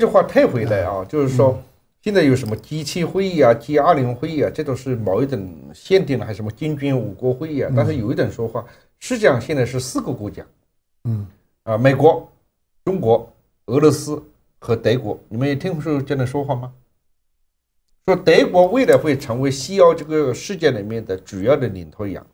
这句话退回来啊，就是说，现在有什么机器会议啊、G 二零会议啊，这都是某一种限定的，还是什么进军五国会议啊？但是有一种说法，实际上现在是四个国家，嗯，啊，美国、中国、俄罗斯和德国，你们也听出这样的说法吗？说德国未来会成为西欧这个世界里面的主要的领头羊。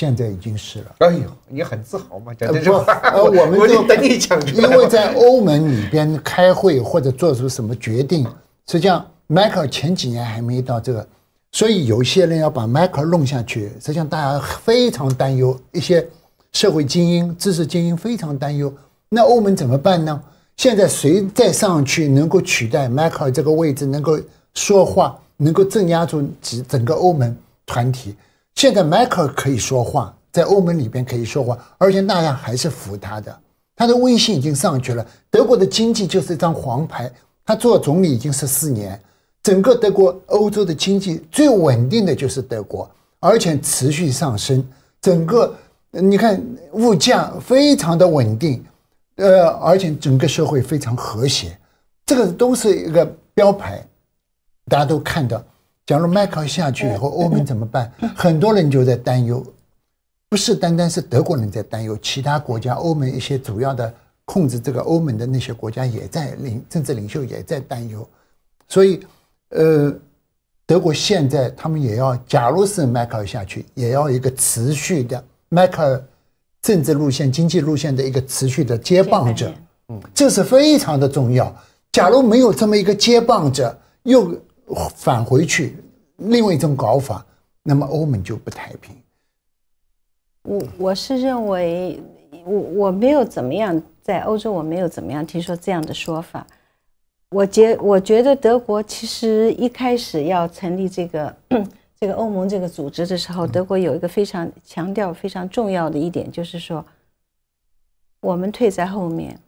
现在已经是了。哎呦，你很自豪嘛？讲这话，我们就等你讲因为在欧盟里边开会或者做出什么决定，实际上迈克尔前几年还没到这个，所以有些人要把迈克尔弄下去。实际上，大家非常担忧，一些社会精英、知识精英非常担忧。那欧盟怎么办呢？现在谁再上去能够取代迈克尔这个位置？能够说话，能够镇压住整个欧盟团体？现在迈克尔可以说话，在欧盟里边可以说话，而且大家还是服他的，他的威信已经上去了。德国的经济就是一张黄牌，他做总理已经十四年，整个德国、欧洲的经济最稳定的就是德国，而且持续上升。整个你看物价非常的稳定，呃，而且整个社会非常和谐，这个都是一个标牌，大家都看到。假如迈克尔下去以后，欧盟怎么办？很多人就在担忧，不是单单是德国人在担忧，其他国家、欧盟一些主要的控制这个欧盟的那些国家也在领政治领袖也在担忧。所以，呃，德国现在他们也要，假如是迈克尔下去，也要一个持续的迈克尔政治路线、经济路线的一个持续的接棒者。嗯，这是非常的重要。假如没有这么一个接棒者，又返回去。另外一种搞法，那么欧盟就不太平。我我是认为，我我没有怎么样在欧洲，我没有怎么样听说这样的说法。我觉我觉得德国其实一开始要成立这个 这个欧盟这个组织的时候，德国有一个非常强调非常重要的一点，就是说我们退在后面，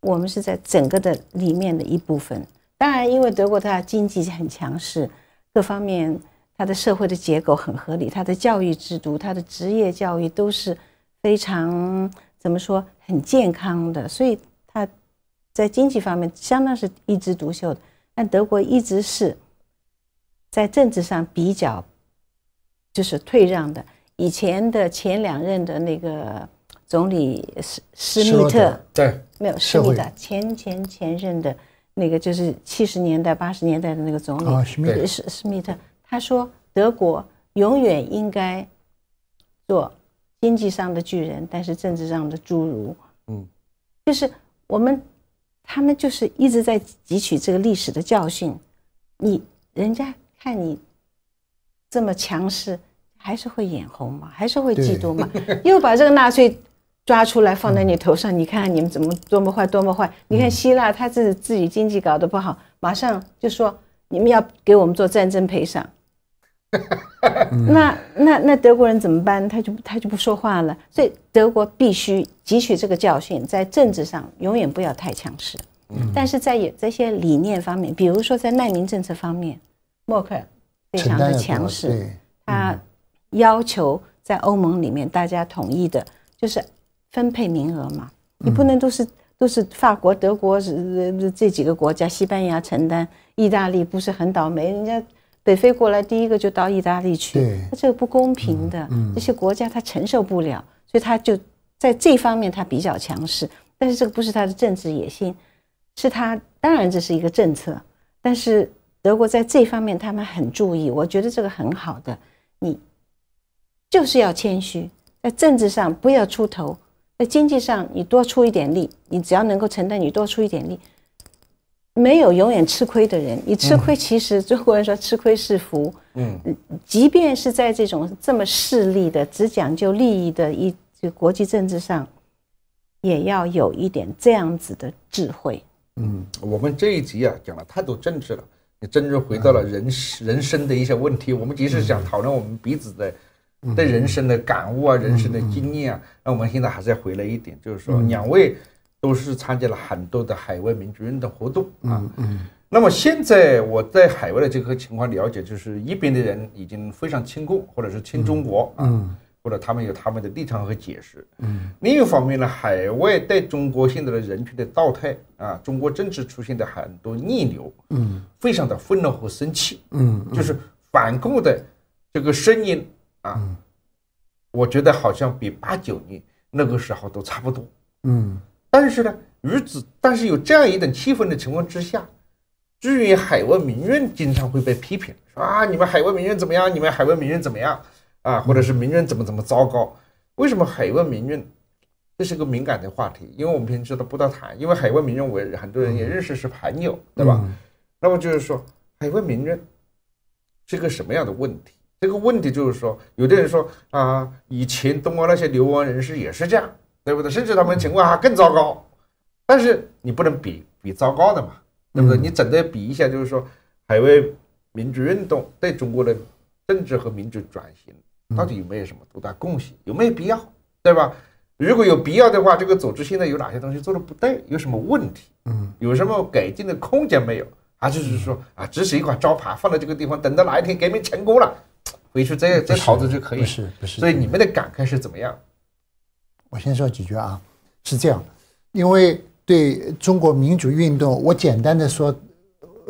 我们是在整个的里面的一部分。当然，因为德国它经济很强势。各方面，它的社会的结构很合理，它的教育制度、它的职业教育都是非常怎么说很健康的，所以它在经济方面相当是一枝独秀的。但德国一直是在政治上比较就是退让的。以前的前两任的那个总理施施密特对没有施密特前前前任的。那个就是七十年代、八十年代的那个总理，是施密特。他说：“德国永远应该做经济上的巨人，但是政治上的侏儒。”嗯，就是我们，他们就是一直在汲取这个历史的教训。你人家看你这么强势，还是会眼红嘛？还是会嫉妒嘛？又把这个纳粹。抓出来放在你头上，你看看你们怎么多么坏多么坏！你看希腊，他己自己经济搞得不好，马上就说你们要给我们做战争赔偿。那那那德国人怎么办？他就他就不说话了。所以德国必须汲取这个教训，在政治上永远不要太强势。但是在也这些理念方面，比如说在难民政策方面，默克尔非常的强势，他要求在欧盟里面大家统一的就是。分配名额嘛，你不能都是都是法国、德国这这几个国家，西班牙承担，意大利不是很倒霉？人家北非过来第一个就到意大利去，那这个不公平的。这些国家他承受不了，所以他就在这方面他比较强势。但是这个不是他的政治野心，是他当然这是一个政策。但是德国在这方面他们很注意，我觉得这个很好的。你就是要谦虚，在政治上不要出头。在经济上你多出一点力，你只要能够承担，你多出一点力，没有永远吃亏的人。你吃亏，其实中国人说吃亏是福。嗯，即便是在这种这么势利的、只讲究利益的一这国际政治上，也要有一点这样子的智慧。嗯，我们这一集啊讲了太多政治了，你真正回到了人人生的一些问题。我们其实想讨论我们彼此的。对人生的感悟啊，人生的经验啊，那我们现在还是要回来一点，就是说两位都是参加了很多的海外民主运动活动啊。那么现在我在海外的这个情况了解，就是一边的人已经非常亲共或者是亲中国啊，或者他们有他们的立场和解释。嗯。另一方面呢，海外对中国现在的人群的倒退啊，中国政治出现的很多逆流，嗯，非常的愤怒和生气，嗯，就是反共的这个声音。啊，我觉得好像比八九年那个时候都差不多。嗯，但是呢，如此，但是有这样一种气氛的情况之下，至于海外名人，经常会被批评，说啊，你们海外名人怎么样？你们海外名人怎么样？啊，或者是名人怎么怎么糟糕？为什么海外名人？这是个敏感的话题，因为我们平时都不大谈，因为海外名人，我很多人也认识，是朋友，对吧？那么就是说，海外名人是个什么样的问题？这个问题就是说，有的人说啊，以前东欧那些流亡人士也是这样，对不对？甚至他们情况还更糟糕。但是你不能比比糟糕的嘛，对不对？你总的比一下，就是说海外民主运动对中国的政治和民主转型到底有没有什么多大贡献？有没有必要？对吧？如果有必要的话，这个组织现在有哪些东西做的不对？有什么问题？嗯，有什么改进的空间没有？啊，就是说啊，只是一块招牌放在这个地方，等到哪一天革命成功了。回去再再讨作就可以。不是不是。所以你们的感慨是怎么样？我先说几句啊，是这样，因为对中国民主运动，我简单的说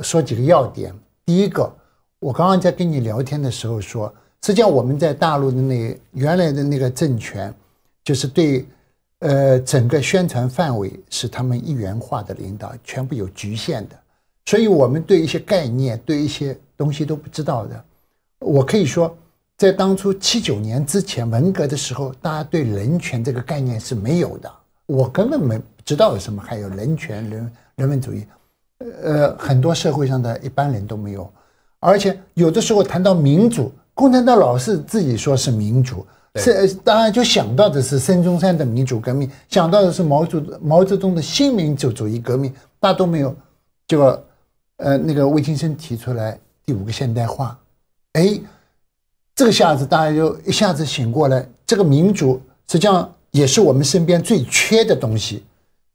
说几个要点。第一个，我刚刚在跟你聊天的时候说，实际上我们在大陆的那原来的那个政权，就是对呃整个宣传范围是他们一元化的领导，全部有局限的，所以我们对一些概念、对一些东西都不知道的。我可以说，在当初七九年之前文革的时候，大家对人权这个概念是没有的，我根本没知道有什么还有人权人人文主义，呃，很多社会上的一般人都没有。而且有的时候谈到民主，共产党老是自己说是民主，是当然就想到的是孙中山的民主革命，想到的是毛主毛泽东的新民主主义革命，大都没有。就，呃，那个魏青生提出来第五个现代化。哎，这个下子大家就一下子醒过来。这个民主实际上也是我们身边最缺的东西。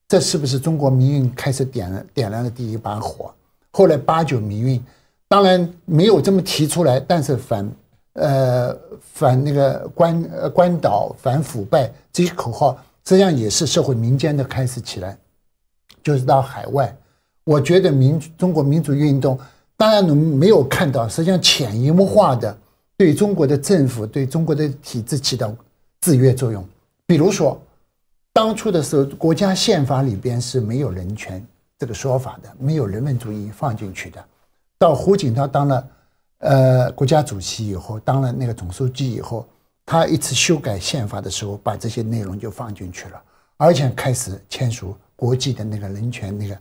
这是不是中国民运开始点燃点燃了第一把火？后来八九民运，当然没有这么提出来，但是反呃反那个官官倒反腐败这些口号，实际上也是社会民间的开始起来，就是到海外。我觉得民中国民主运动。当然，你们没有看到，实际上潜移默化的对中国的政府、对中国的体制起到制约作用。比如说，当初的时候，国家宪法里边是没有人权这个说法的，没有人文主义放进去的。到胡锦涛当了呃国家主席以后，当了那个总书记以后，他一次修改宪法的时候，把这些内容就放进去了，而且开始签署国际的那个人权那个。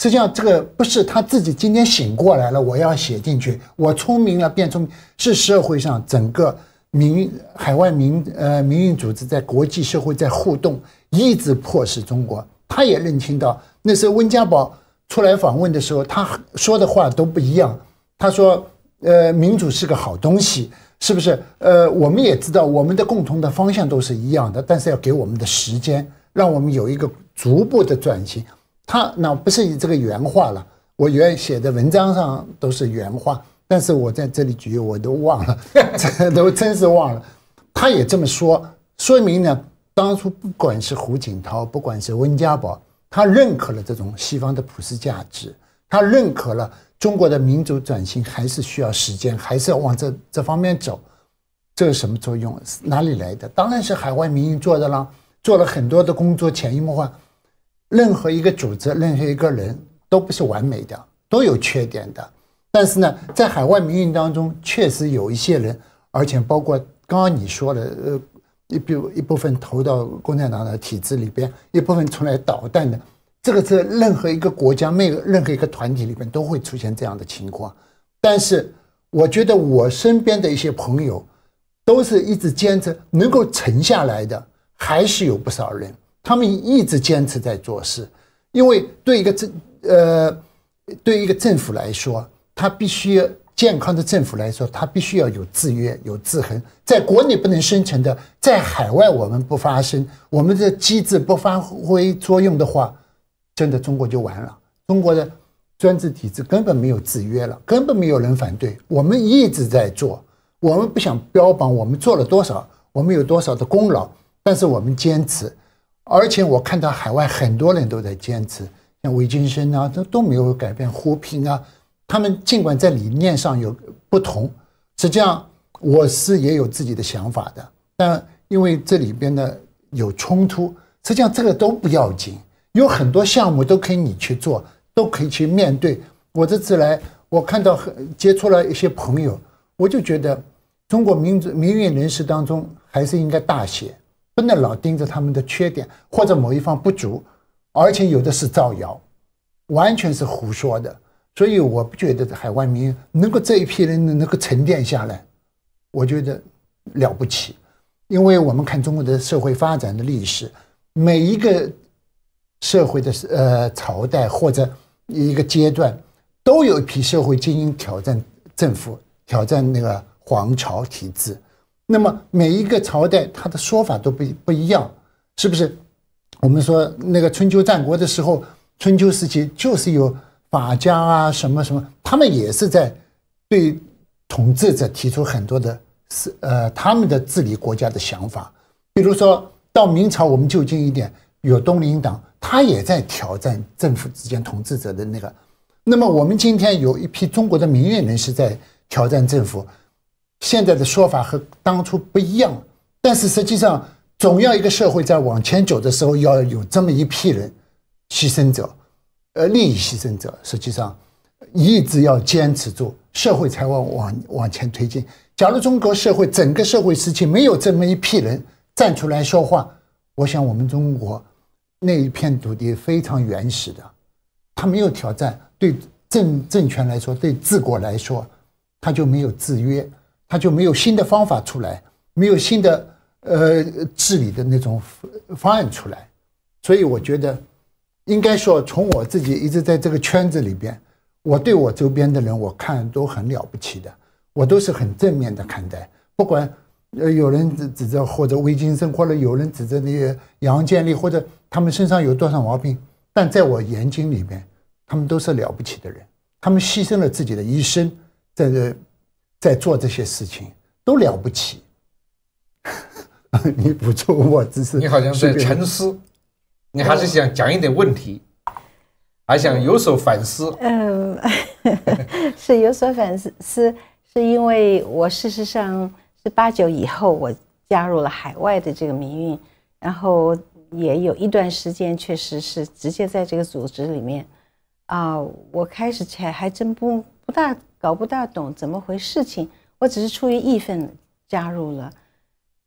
实际上，这个不是他自己今天醒过来了，我要写进去。我聪明了变聪明是社会上整个民海外民呃民营组织在国际社会在互动，一直迫使中国。他也认清到，那时候温家宝出来访问的时候，他说的话都不一样。他说，呃，民主是个好东西，是不是？呃，我们也知道我们的共同的方向都是一样的，但是要给我们的时间，让我们有一个逐步的转型。他那不是以这个原话了，我原写的文章上都是原话，但是我在这里举，我都忘了，这 都真是忘了。他也这么说，说明呢，当初不管是胡锦涛，不管是温家宝，他认可了这种西方的普世价值，他认可了中国的民主转型还是需要时间，还是要往这这方面走。这是什么作用？哪里来的？当然是海外民营做的了，做了很多的工作，潜移默化。任何一个组织，任何一个人都不是完美的，都有缺点的。但是呢，在海外民运当中，确实有一些人，而且包括刚刚你说的，呃，一比一部分投到共产党的体制里边，一部分出来捣蛋的，这个在任何一个国家、没有任何一个团体里边都会出现这样的情况。但是，我觉得我身边的一些朋友，都是一直坚持能够沉下来的，还是有不少人。他们一直坚持在做事，因为对一个政呃对一个政府来说，它必须健康的政府来说，它必须要有制约、有制衡。在国内不能生存的，在海外我们不发生，我们的机制不发挥作用的话，真的中国就完了。中国的专制体制根本没有制约了，根本没有人反对。我们一直在做，我们不想标榜我们做了多少，我们有多少的功劳，但是我们坚持。而且我看到海外很多人都在坚持，像韦金生啊，都都没有改变胡平啊。他们尽管在理念上有不同，实际上我是也有自己的想法的。但因为这里边呢有冲突，实际上这个都不要紧，有很多项目都可以你去做，都可以去面对。我这次来，我看到接触了一些朋友，我就觉得中国民主民运人士当中还是应该大写。不能老盯着他们的缺点或者某一方不足，而且有的是造谣，完全是胡说的。所以我不觉得海外民能够这一批人能够沉淀下来，我觉得了不起。因为我们看中国的社会发展的历史，每一个社会的呃朝代或者一个阶段，都有一批社会精英挑战政府，挑战那个皇朝体制。那么每一个朝代，他的说法都不不一样，是不是？我们说那个春秋战国的时候，春秋时期就是有法家啊，什么什么，他们也是在对统治者提出很多的，是呃，他们的治理国家的想法。比如说到明朝，我们就近一点，有东林党，他也在挑战政府之间统治者的那个。那么我们今天有一批中国的民运人士在挑战政府。现在的说法和当初不一样但是实际上，总要一个社会在往前走的时候，要有这么一批人牺牲者，呃，利益牺牲者。实际上，一直要坚持住，社会才往往往前推进。假如中国社会整个社会时期没有这么一批人站出来说话，我想我们中国那一片土地非常原始的，他没有挑战，对政政权来说，对治国来说，他就没有制约。他就没有新的方法出来，没有新的呃治理的那种方案出来，所以我觉得，应该说从我自己一直在这个圈子里边，我对我周边的人我看都很了不起的，我都是很正面的看待，不管呃有人指指责或者魏金生，或者有人指责那些杨建立，或者他们身上有多少毛病，但在我眼睛里边，他们都是了不起的人，他们牺牲了自己的一生，在这。在做这些事情都了不起，你不做我只是你好像在沉思，你还是想讲一点问题，还想有所反思。嗯，是有所反思，是因为我事实上是八九以后我加入了海外的这个民运，然后也有一段时间确实是直接在这个组织里面啊，我开始前还真不不大。搞不大懂怎么回事情，我只是出于义愤加入了，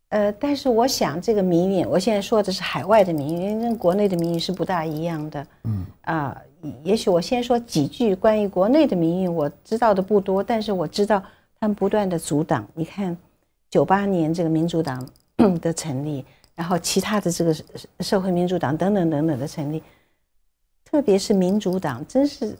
呃，但是我想这个民运，我现在说的是海外的民运，跟国内的民运是不大一样的。嗯，啊，也许我先说几句关于国内的民运，我知道的不多，但是我知道他们不断的阻挡。你看，九八年这个民主党，的成立，然后其他的这个社会民主党等等等等的成立，特别是民主党，真是。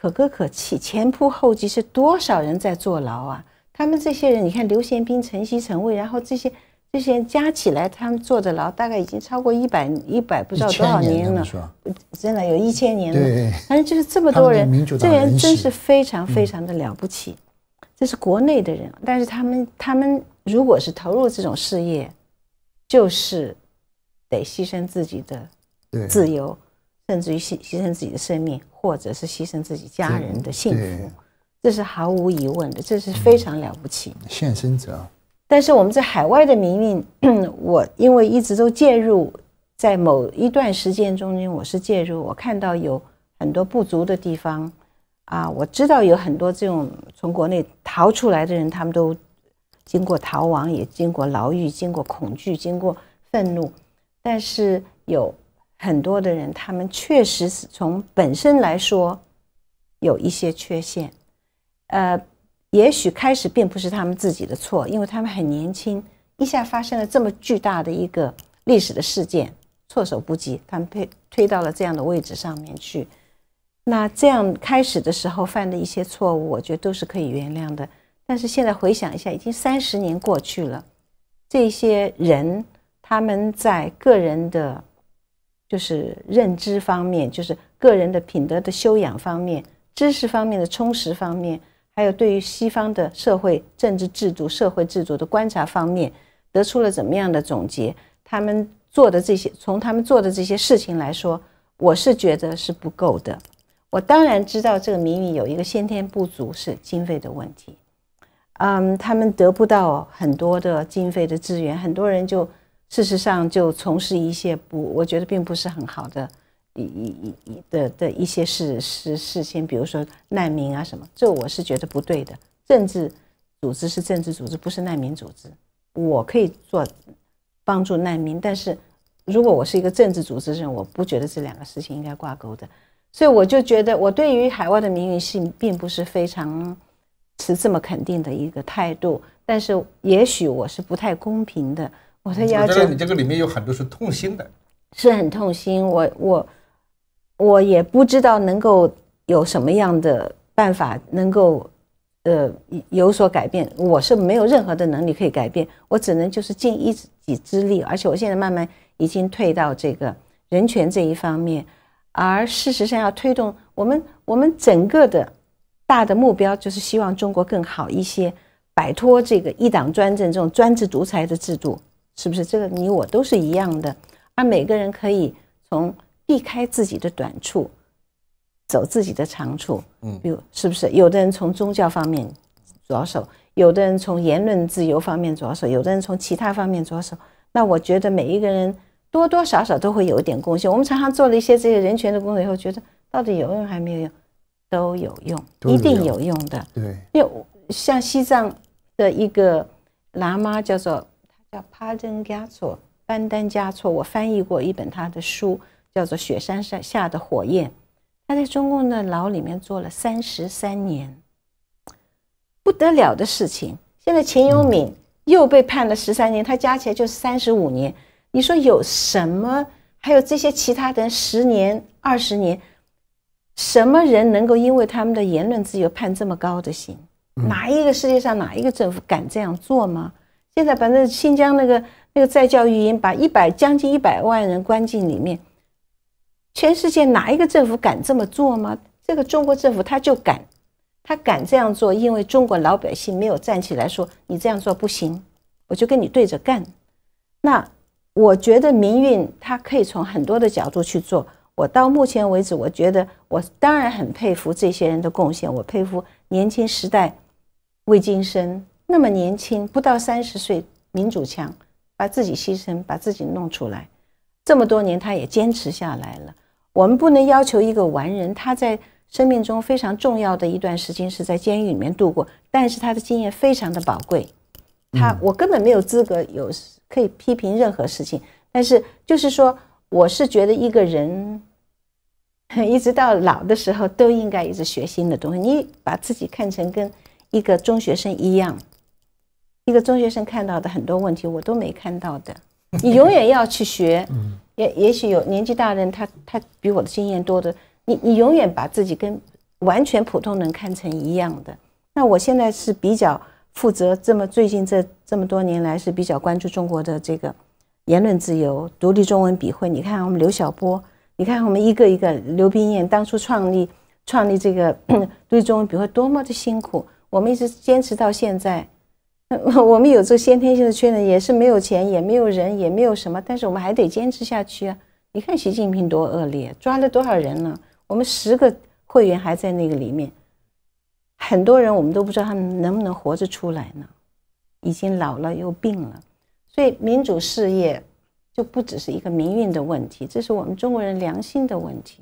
可歌可泣，前仆后继，是多少人在坐牢啊？他们这些人，你看刘宪斌、陈锡、陈蔚，然后这些这些人加起来，他们坐的牢大概已经超过一百一百不知道多少年了，真的有一千年了。对，反正就是这么多人，这人真是非常非常的了不起。这是国内的人，但是他们他们如果是投入这种事业，就是得牺牲自己的自由，甚至于牺牺牲自己的生命。或者是牺牲自己家人的幸福，这是毫无疑问的，这是非常了不起。献身者。但是我们在海外的民运，我因为一直都介入，在某一段时间中间，我是介入，我看到有很多不足的地方啊，我知道有很多这种从国内逃出来的人，他们都经过逃亡，也经过牢狱，经过恐惧，经过愤怒，但是有。很多的人，他们确实是从本身来说有一些缺陷，呃，也许开始并不是他们自己的错，因为他们很年轻，一下发生了这么巨大的一个历史的事件，措手不及，他们被推到了这样的位置上面去。那这样开始的时候犯的一些错误，我觉得都是可以原谅的。但是现在回想一下，已经三十年过去了，这些人他们在个人的。就是认知方面，就是个人的品德的修养方面，知识方面的充实方面，还有对于西方的社会政治制度、社会制度的观察方面，得出了怎么样的总结？他们做的这些，从他们做的这些事情来说，我是觉得是不够的。我当然知道这个民营有一个先天不足，是经费的问题。嗯，他们得不到很多的经费的资源，很多人就。事实上，就从事一些不，我觉得并不是很好的一一一的的一些事事事情，比如说难民啊什么，这我是觉得不对的。政治组织是政治组织，不是难民组织。我可以做帮助难民，但是如果我是一个政治组织人，我不觉得这两个事情应该挂钩的。所以我就觉得，我对于海外的民民性并不是非常持这么肯定的一个态度。但是也许我是不太公平的。我说：“杨姐，你这个里面有很多是痛心的，是很痛心。我我我也不知道能够有什么样的办法能够呃有所改变。我是没有任何的能力可以改变，我只能就是尽一己之力。而且我现在慢慢已经退到这个人权这一方面，而事实上要推动我们我们整个的大的目标，就是希望中国更好一些，摆脱这个一党专政这种专制独裁的制度。”是不是这个你我都是一样的？而每个人可以从避开自己的短处，走自己的长处，嗯，比如是不是？有的人从宗教方面着手，有的人从言论自由方面着手，有的人从其他方面着手。那我觉得每一个人多多少少都会有一点贡献。我们常常做了一些这些人权的工作以后，觉得到底有用还没有？用？都有用，一定有用的。对，因为像西藏的一个喇嘛叫做。叫帕登加措、班丹加措，我翻译过一本他的书，叫做《雪山山下的火焰》。他在中共的牢里面坐了三十三年，不得了的事情。现在钱永敏又被判了十三年，他加起来就三十五年。你说有什么？还有这些其他人，十年、二十年，什么人能够因为他们的言论自由判这么高的刑？哪一个世界上哪一个政府敢这样做吗？现在反正新疆那个那个再教育营，把一百将近一百万人关进里面，全世界哪一个政府敢这么做吗？这个中国政府他就敢，他敢这样做，因为中国老百姓没有站起来说你这样做不行，我就跟你对着干。那我觉得民运他可以从很多的角度去做。我到目前为止，我觉得我当然很佩服这些人的贡献，我佩服年轻时代魏金生。那么年轻，不到三十岁，民主强，把自己牺牲，把自己弄出来，这么多年他也坚持下来了。我们不能要求一个完人。他在生命中非常重要的一段时间是在监狱里面度过，但是他的经验非常的宝贵。他，我根本没有资格有可以批评任何事情。但是就是说，我是觉得一个人，一直到老的时候都应该一直学新的东西。你把自己看成跟一个中学生一样。一个中学生看到的很多问题，我都没看到的。你永远要去学，也也许有年纪大人，他他比我的经验多的。你你永远把自己跟完全普通人看成一样的。那我现在是比较负责，这么最近这这么多年来是比较关注中国的这个言论自由、独立中文笔会。你看我们刘晓波，你看我们一个一个刘冰燕当初创立创立这个 独立中文笔会多么的辛苦，我们一直坚持到现在。我们有这个先天性的缺能，也是没有钱，也没有人，也没有什么，但是我们还得坚持下去啊！你看习近平多恶劣，抓了多少人呢？我们十个会员还在那个里面，很多人我们都不知道他们能不能活着出来呢？已经老了又病了，所以民主事业就不只是一个民运的问题，这是我们中国人良心的问题。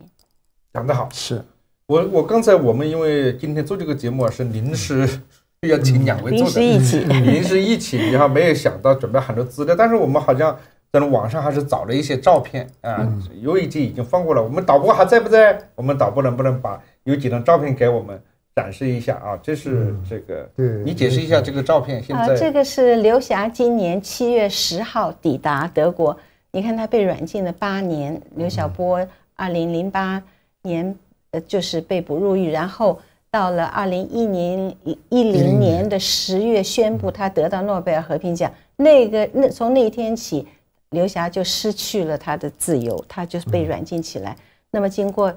讲得好，是我我刚才我们因为今天做这个节目啊，是临时。要请两位做的临时一起，临时一起，然后没有想到准备很多资料，但是我们好像在网上还是找了一些照片啊，有一集已经放过了。我们导播还在不在？我们导播能不能把有几张照片给我们展示一下啊？这是这个，对你解释一下这个照片。现啊，这个是刘霞今年七月十号抵达德国，你看他被软禁了八年。刘晓波二零零八年呃就是被捕入狱，然后。到了二零一零一零年的十月，宣布他得到诺贝尔和平奖。那个，那从那一天起，刘霞就失去了他的自由，他就是被软禁起来。那么，经过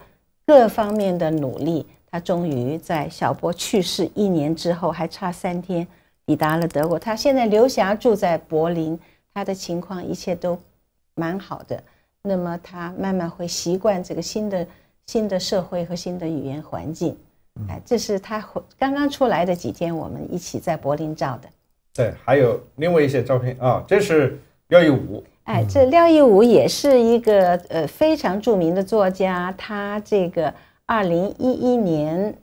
各方面的努力，他终于在小波去世一年之后，还差三天抵达了德国。他现在刘霞住在柏林，他的情况一切都蛮好的。那么，他慢慢会习惯这个新的新的社会和新的语言环境。哎，这是他刚刚出来的几天，我们一起在柏林照的。对，还有另外一些照片啊，这是廖一武。哎，这廖一武也是一个呃非常著名的作家，他这个二零一一年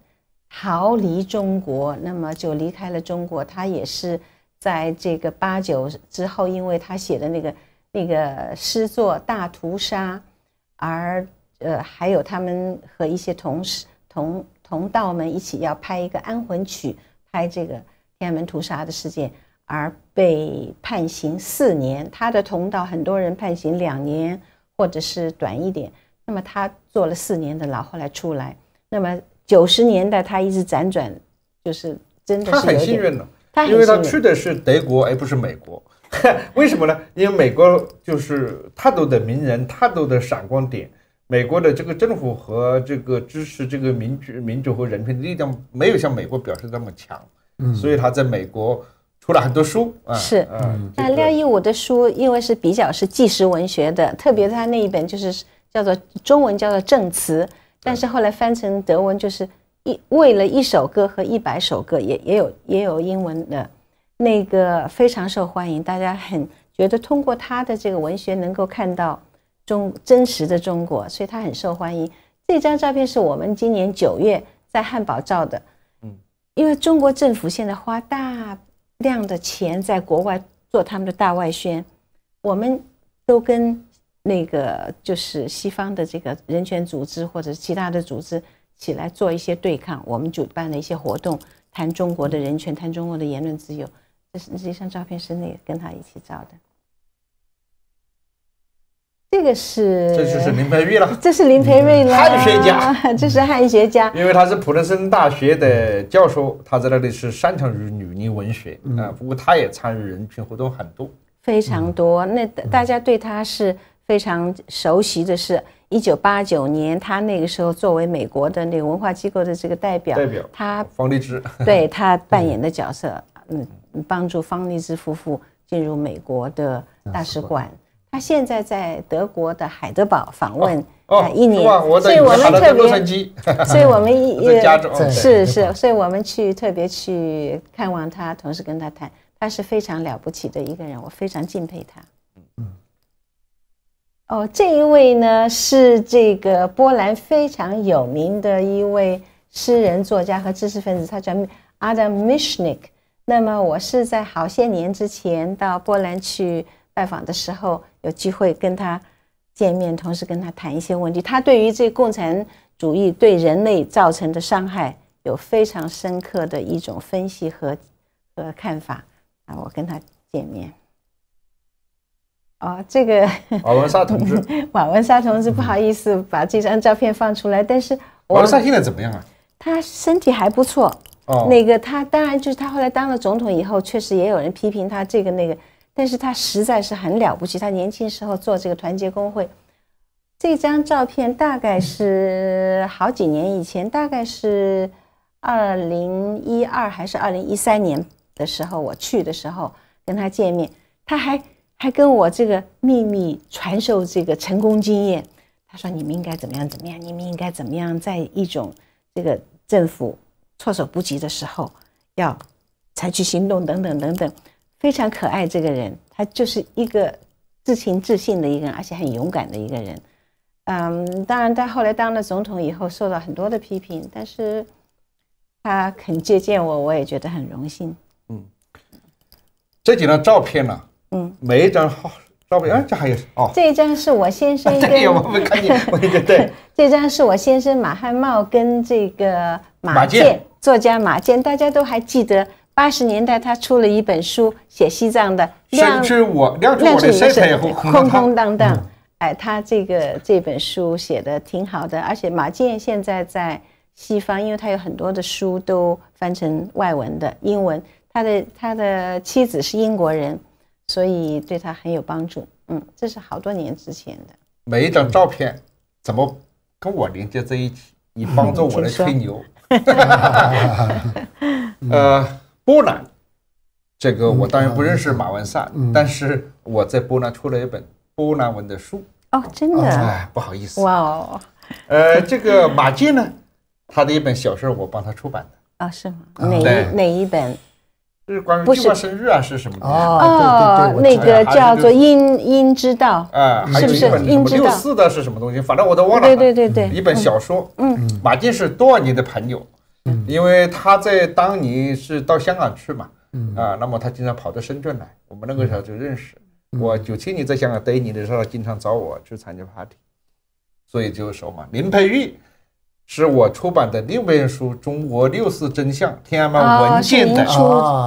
逃离中国，那么就离开了中国。他也是在这个八九之后，因为他写的那个那个诗作《大屠杀》，而呃还有他们和一些同事同。同道们一起要拍一个《安魂曲》，拍这个天安门屠杀的事件，而被判刑四年。他的同道很多人判刑两年，或者是短一点。那么他坐了四年的牢，后来出来。那么九十年代他一直辗转，就是真的。他很幸运了，因为他去的是德国而不是美国。为什么呢？因为美国就是太多的名人，太多的闪光点。美国的这个政府和这个支持这个民主、民主和人权的力量，没有像美国表示那么强，所以他在美国出了很多书。是，那廖一武的书因为是比较是纪实文学的，特别他那一本就是叫做中文叫做《证词》，但是后来翻成德文就是一为了一首歌和一百首歌，也也有也有英文的，那个非常受欢迎，大家很觉得通过他的这个文学能够看到。中真实的中国，所以他很受欢迎。这张照片是我们今年九月在汉堡照的。嗯，因为中国政府现在花大量的钱在国外做他们的大外宣，我们都跟那个就是西方的这个人权组织或者其他的组织起来做一些对抗。我们主办了一些活动，谈中国的人权，谈中国的言论自由。这是这张照片是那个跟他一起照的。这个是，这就是林培瑞了。这是林培瑞了，汉学家，这是汉学家。因为他是普林斯顿大学的教授，他在那里是擅长于女尼文学啊。不过他也参与人群活动很多，非常多。那大家对他是非常熟悉的，是1989年，他那个时候作为美国的那个文化机构的这个代表，代表他方励之，对他扮演的角色，嗯，帮助方励之夫妇进入美国的大使馆。他现在在德国的海德堡访问，哦，一年，所以，我们特别，所以我们一 是是，所以我们去特别去看望他，同时跟他谈。他是非常了不起的一个人，我非常敬佩他。嗯，哦，这一位呢是这个波兰非常有名的一位诗人、作家和知识分子，他叫阿 s 米 n 尼 k 那么我是在好些年之前到波兰去拜访的时候。有机会跟他见面，同时跟他谈一些问题。他对于这共产主义对人类造成的伤害有非常深刻的一种分析和和看法。啊，我跟他见面。哦，这个。瓦文莎同志。瓦文莎同志，不好意思把这张照片放出来，但是。瓦文莎现在怎么样啊？他身体还不错。哦。那个他当然就是他后来当了总统以后，确实也有人批评他这个那个。但是他实在是很了不起。他年轻时候做这个团结工会，这张照片大概是好几年以前，大概是二零一二还是二零一三年的时候，我去的时候跟他见面，他还还跟我这个秘密传授这个成功经验。他说：“你们应该怎么样怎么样？你们应该怎么样在一种这个政府措手不及的时候要采取行动等等等等。”非常可爱，这个人他就是一个自信、自信的一个人，而且很勇敢的一个人。嗯，当然，他后来当了总统以后，受到很多的批评，但是他肯接见我，我也觉得很荣幸。嗯，这几张照片呢，嗯，每一张好照片，哎，这还有哦，这一张是我先生。对我没看见，我一个对。这张是我先生马汉茂跟这个马建，作家马建，大家都还记得。八十年代，他出了一本书，写西藏的。亮出我，亮出我的身 空空荡荡。哎，他这个这本书写的挺好的，而且马健现在在西方，因为他有很多的书都翻成外文的英文，他的他的妻子是英国人，所以对他很有帮助。嗯，这是好多年之前的。每一张照片怎么跟我连接在一起？你帮助我来吹牛。呃。波兰，这个我当然不认识马文萨，但是我在波兰出了一本波兰文的书哦，真的，不好意思哇。呃，这个马健呢，他的一本小说我帮他出版的啊，是吗？哪哪一本？是关于生日啊，是什么的？哦对。那个叫做《阴阴之道》啊，是不是？阴六四的是什么东西？反正我都忘了。对对对对，一本小说。嗯，马进是多少年的朋友？因为他在当年是到香港去嘛，啊，那么他经常跑到深圳来。我们那个时候就认识。我九七年在香港待年的时候，经常找我去参加 party，所以就说嘛，林佩玉是我出版的六本书《中国六四真相》天安门文件的，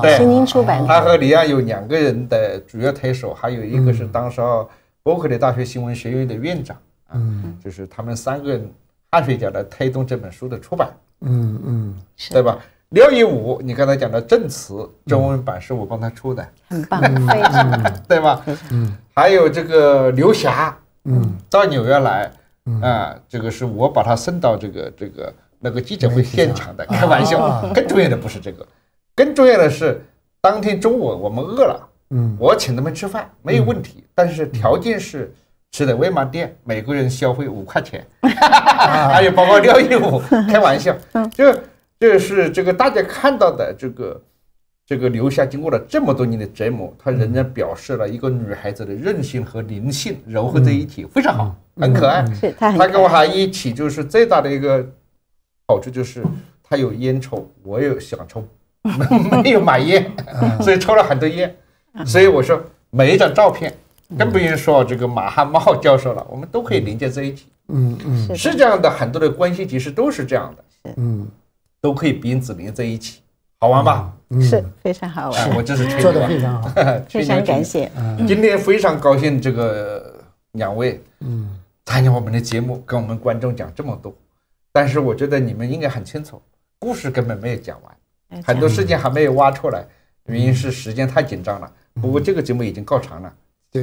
对，天出版的。他和李亚有两个人的主要推手，还有一个是当时伯克利大学新闻学院的院长，嗯，就是他们三个汗水家的推动这本书的出版。嗯嗯，对吧？六一五，你刚才讲的证词中文版是我帮他出的，很棒，对吧？嗯，还有这个刘霞，嗯，到纽约来，啊，这个是我把他送到这个这个那个记者会现场的。开玩笑，更重要的不是这个，更重要的，是当天中午我们饿了，嗯，我请他们吃饭没有问题，但是条件是。吃的外卖店，每个人消费五块钱。还有包括跳一舞，开玩笑，就这是这个大家看到的这个这个刘霞，经过了这么多年的折磨，她仍然表示了一个女孩子的韧性和灵性糅合在一起，非常好，很可爱。是她，她跟我还一起，就是最大的一个好处就是他有烟抽，我有想抽，没有买烟，所以抽了很多烟。所以我说每一张照片。更不用说这个马汉茂教授了，我们都可以连接在一起。嗯嗯，是这样的，很多的关系其实都是这样的。是嗯，都可以彼此连在一起，好玩吧？是非常好玩。是我这是说的非常好，非常感谢。今天非常高兴，这个两位嗯，参加我们的节目，跟我们观众讲这么多。但是我觉得你们应该很清楚，故事根本没有讲完，很多事情还没有挖出来。原因是时间太紧张了。不过这个节目已经够长了。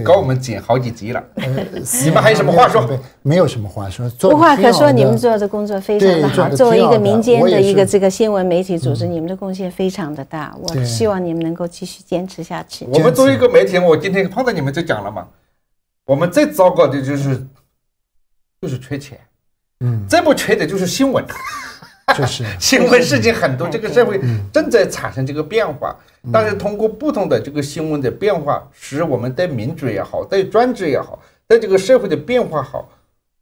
搞我们剪好几集了，你们 还有什么话说？没有什么话说，无话可说。你们做的工作非常的好，作为一个民间的一个这个新闻媒体组织，你们的贡献非常的大。我希望你们能够继续坚持下去。我们作为一个媒体，我今天碰到你们就讲了嘛，我们最糟糕的就是就是缺钱，嗯，最不缺的就是新闻。新闻事情很多，这个社会正在产生这个变化。但是通过不同的这个新闻的变化，使我们对民主也好，对专制也好，在这个社会的变化好，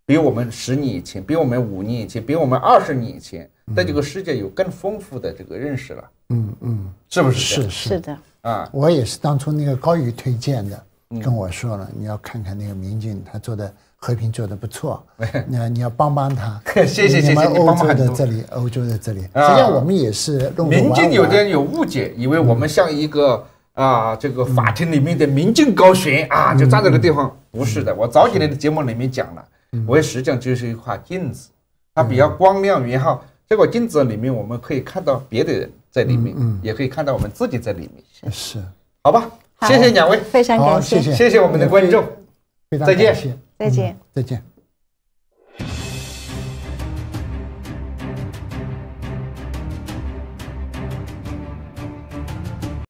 比我们十年以前，比我们五年以前，比我们二十年以前，在这个世界有更丰富的这个认识了。嗯嗯，是不是？是是的啊，我也是当初那个高宇推荐的。跟我说了，你要看看那个明镜，他做的和平做的不错，你 你要帮帮他。谢谢谢谢，你帮欧洲的这里，欧洲的这里。实际上我们也是。明镜有的人有误解，以为我们像一个啊，这个法庭里面的明镜高悬啊，就站这个地方。不是的，我早几年的节目里面讲了，我也实际上就是一块镜子，它比较光亮然后，这个镜子里面我们可以看到别的人在里面，也可以看到我们自己在里面。是，好吧。谢谢两位，非常感谢，谢谢我们的观众，再见，再见，再见。